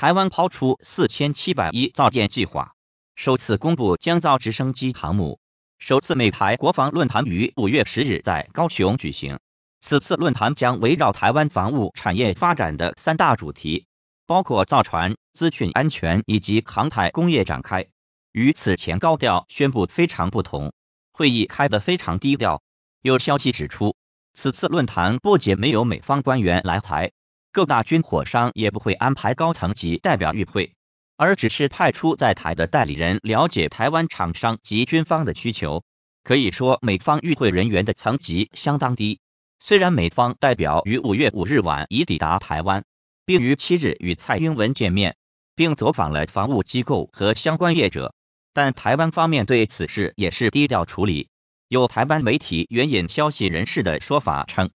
台湾抛出四千七百亿造舰计划，首次公布将造直升机航母。首次美台国防论坛于五月十日在高雄举行，此次论坛将围绕台湾防务产业发展的三大主题，包括造船、资讯安全以及航太工业展开。与此前高调宣布非常不同，会议开得非常低调。有消息指出，此次论坛不仅没有美方官员来台。各大军火商也不会安排高层级代表与会，而只是派出在台的代理人了解台湾厂商及军方的需求。可以说，美方与会人员的层级相当低。虽然美方代表于五月五日晚已抵达台湾，并于七日与蔡英文见面，并走访了防务机构和相关业者，但台湾方面对此事也是低调处理。有台湾媒体援引消息人士的说法称。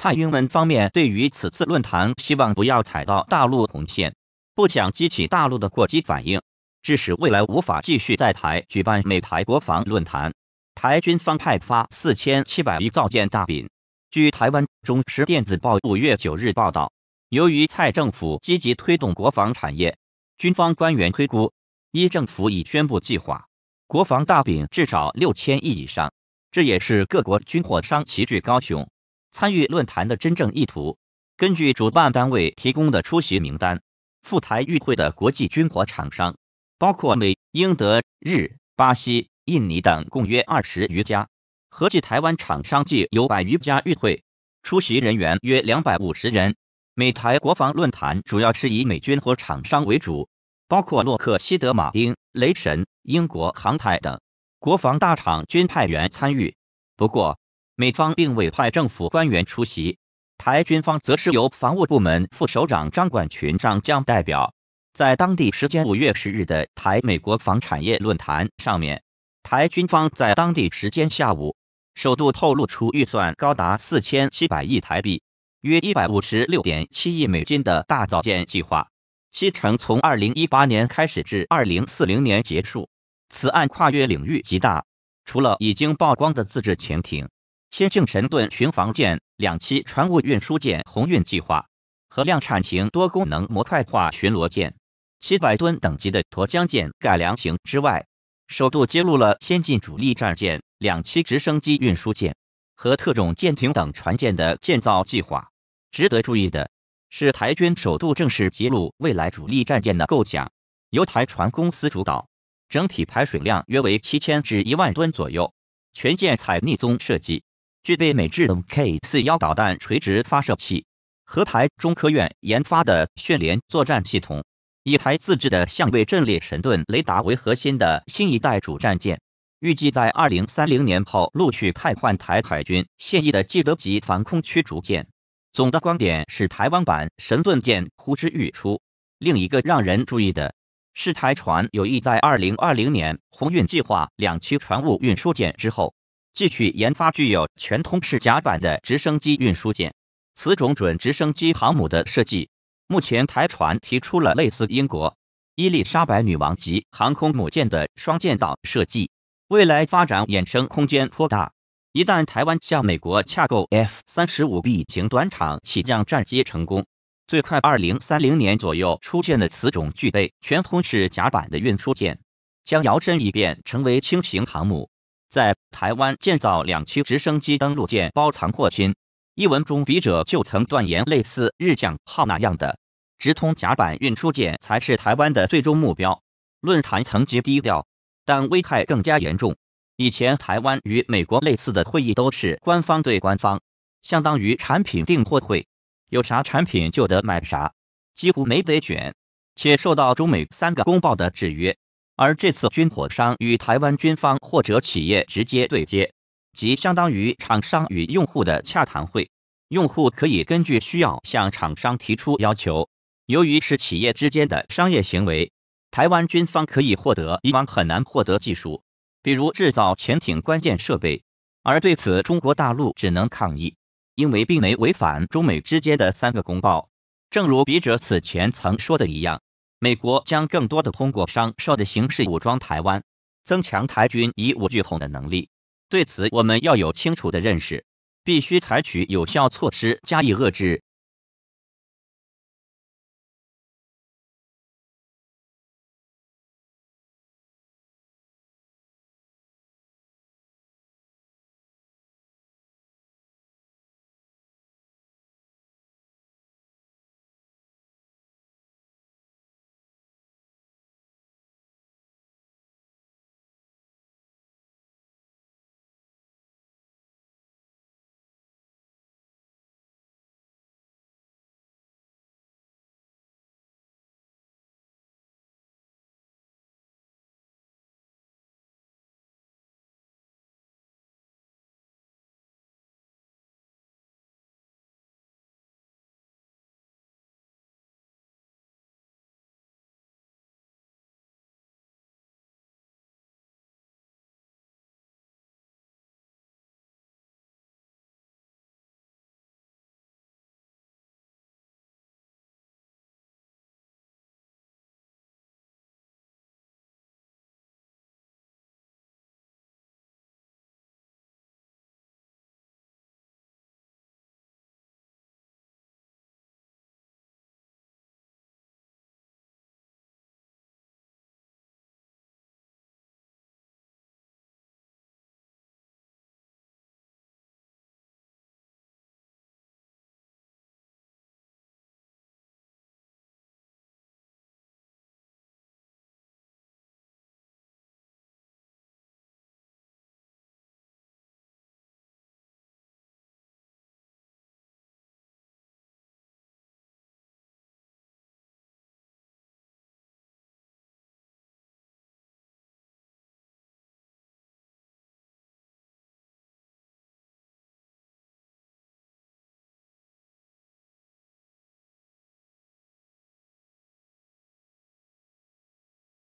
蔡英文方面对于此次论坛，希望不要踩到大陆红线，不想激起大陆的过激反应，致使未来无法继续在台举办美台国防论坛。台军方派发四千七百亿造舰大饼。据台湾中时电子报五月九日报道，由于蔡政府积极推动国防产业，军方官员推估，一政府已宣布计划，国防大饼至少六千亿以上，这也是各国军火商齐聚高雄。参与论坛的真正意图，根据主办单位提供的出席名单，赴台与会的国际军火厂商包括美、英、德、日、巴西、印尼等共约二十余家，合计台湾厂商计有百余家与会，出席人员约两百五十人。美台国防论坛主要是以美军火厂商为主，包括洛克希德·马丁、雷神、英国航太等国防大厂均派员参与。不过，美方并未派政府官员出席，台军方则是由防务部门副首长张管群上将代表。在当地时间五月十日的台美国防产业论坛上面，台军方在当地时间下午首度透露出预算高达四千七百亿台币，约一百五十六点七亿美金的大造舰计划，七成从二零一八年开始至二零四零年结束。此案跨越领域极大，除了已经曝光的自制潜艇。先进神盾巡防舰、两栖船坞运输舰“鸿运”计划和量产型多功能模块化巡逻舰、七百吨等级的沱江舰改良型之外，首度揭露了先进主力战舰、两栖直升机运输舰和特种舰艇等船舰的建造计划。值得注意的是，台军首度正式揭露未来主力战舰的构想，由台船公司主导，整体排水量约为七千至一万吨左右，全舰采逆宗设计。具备美制的 K 四幺导弹垂直发射器和台中科院研发的“炫联”作战系统，以台自制的相位阵列神盾雷达为核心的新一代主战舰，预计在二零三零年后陆续替换台海军现役的基德级防空驱逐舰。总的观点是，台湾版神盾舰呼之欲出。另一个让人注意的是，台船有意在二零二零年“鸿运”计划两栖船坞运输舰之后。继续研发具有全通式甲板的直升机运输舰，此种准直升机航母的设计，目前台船提出了类似英国伊丽莎白女王级航空母舰的双舰岛设计，未来发展衍生空间颇大。一旦台湾向美国洽购 F 三十五 B 型短场起降战机成功，最快二零三零年左右出现的此种具备全通式甲板的运输舰，将摇身一变成为轻型航母。在台湾建造两栖直升机登陆舰包藏祸心一文中，笔者就曾断言，类似日将号那样的直通甲板运输舰才是台湾的最终目标。论坛层级低调，但危害更加严重。以前台湾与美国类似的会议都是官方对官方，相当于产品订货会，有啥产品就得买啥，几乎没得选，且受到中美三个公报的制约。而这次军火商与台湾军方或者企业直接对接，即相当于厂商与用户的洽谈会，用户可以根据需要向厂商提出要求。由于是企业之间的商业行为，台湾军方可以获得以往很难获得技术，比如制造潜艇关键设备。而对此，中国大陆只能抗议，因为并没违反中美之间的三个公报。正如笔者此前曾说的一样。美国将更多的通过商售的形式武装台湾，增强台军以武拒统的能力。对此，我们要有清楚的认识，必须采取有效措施加以遏制。